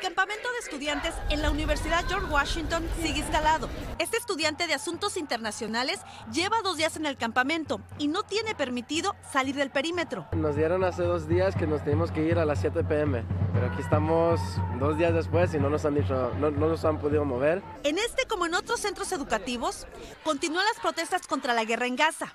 El campamento de estudiantes en la Universidad George Washington sigue instalado. Este estudiante de asuntos internacionales lleva dos días en el campamento y no tiene permitido salir del perímetro. Nos dieron hace dos días que nos teníamos que ir a las 7 pm, pero aquí estamos dos días después y no nos han dicho, no, no nos han podido mover. En este como en otros centros educativos, continúan las protestas contra la guerra en Gaza.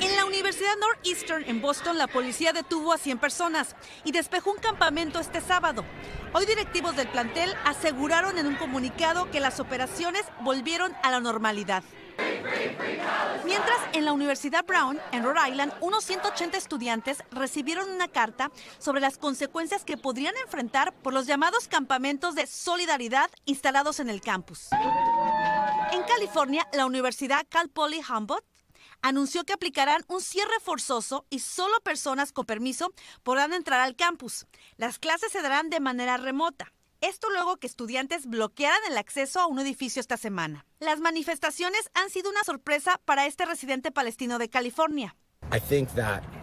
En la Universidad Northeastern en Boston, la policía detuvo a 100 personas y despejó un campamento este sábado. Hoy directivos del plantel aseguraron en un comunicado que las operaciones volvieron a la normalidad. Mientras, en la Universidad Brown, en Rhode Island, unos 180 estudiantes recibieron una carta sobre las consecuencias que podrían enfrentar por los llamados campamentos de solidaridad instalados en el campus. En California, la Universidad Cal Poly Humboldt anunció que aplicarán un cierre forzoso y solo personas con permiso podrán entrar al campus. Las clases se darán de manera remota. Esto luego que estudiantes bloquearan el acceso a un edificio esta semana. Las manifestaciones han sido una sorpresa para este residente palestino de California.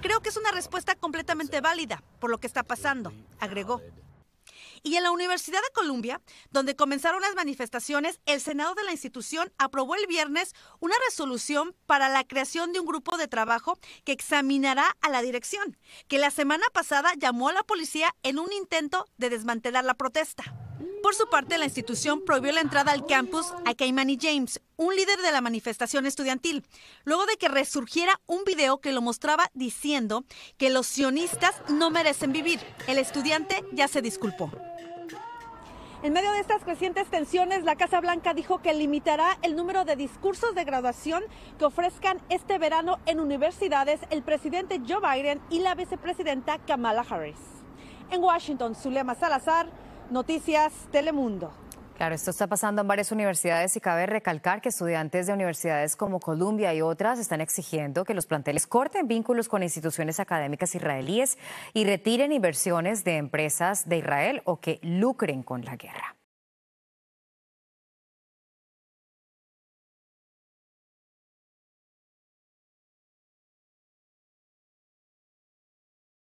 Creo que es una respuesta completamente válida por lo que está pasando, agregó. Y en la Universidad de Columbia, donde comenzaron las manifestaciones, el Senado de la institución aprobó el viernes una resolución para la creación de un grupo de trabajo que examinará a la dirección, que la semana pasada llamó a la policía en un intento de desmantelar la protesta. Por su parte, la institución prohibió la entrada al campus a Kaimani James, un líder de la manifestación estudiantil, luego de que resurgiera un video que lo mostraba diciendo que los sionistas no merecen vivir. El estudiante ya se disculpó. En medio de estas crecientes tensiones, la Casa Blanca dijo que limitará el número de discursos de graduación que ofrezcan este verano en universidades el presidente Joe Biden y la vicepresidenta Kamala Harris. En Washington, Zulema Salazar, Noticias Telemundo. Claro, esto está pasando en varias universidades y cabe recalcar que estudiantes de universidades como Columbia y otras están exigiendo que los planteles corten vínculos con instituciones académicas israelíes y retiren inversiones de empresas de Israel o que lucren con la guerra.